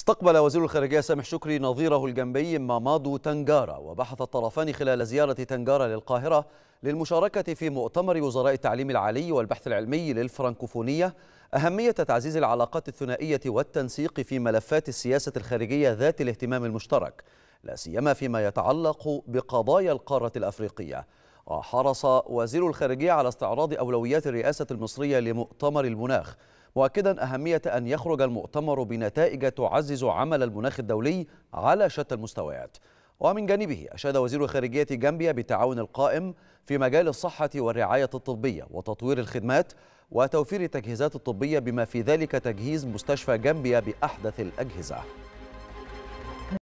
استقبل وزير الخارجية سامح شكري نظيره الجنبي مامادو تنجارا وبحث الطرفان خلال زيارة تنجارا للقاهرة للمشاركة في مؤتمر وزراء التعليم العالي والبحث العلمي للفرنكوفونية أهمية تعزيز العلاقات الثنائية والتنسيق في ملفات السياسة الخارجية ذات الاهتمام المشترك لا سيما فيما يتعلق بقضايا القارة الأفريقية وحرص وزير الخارجية على استعراض أولويات الرئاسة المصرية لمؤتمر المناخ مؤكدا أهمية أن يخرج المؤتمر بنتائج تعزز عمل المناخ الدولي على شتى المستويات ومن جانبه أشاد وزير خارجية جامبيا بالتعاون القائم في مجال الصحة والرعاية الطبية وتطوير الخدمات وتوفير التجهيزات الطبية بما في ذلك تجهيز مستشفى جامبيا بأحدث الأجهزة